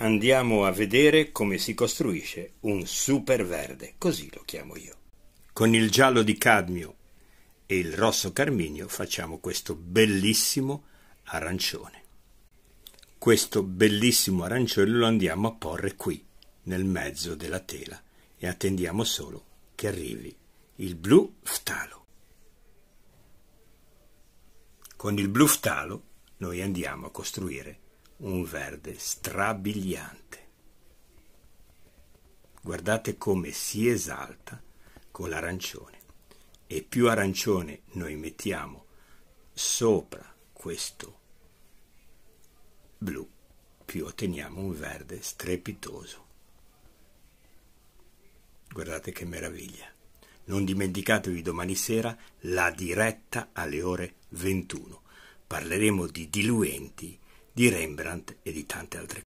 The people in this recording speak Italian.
andiamo a vedere come si costruisce un super verde, così lo chiamo io. Con il giallo di cadmio e il rosso carminio facciamo questo bellissimo arancione. Questo bellissimo arancione lo andiamo a porre qui, nel mezzo della tela, e attendiamo solo che arrivi il blu ftalo. Con il blu ftalo noi andiamo a costruire un verde strabiliante. Guardate come si esalta con l'arancione e più arancione noi mettiamo sopra questo blu, più otteniamo un verde strepitoso. Guardate che meraviglia. Non dimenticatevi domani sera la diretta alle ore 21. Parleremo di diluenti di Rembrandt e di tante altre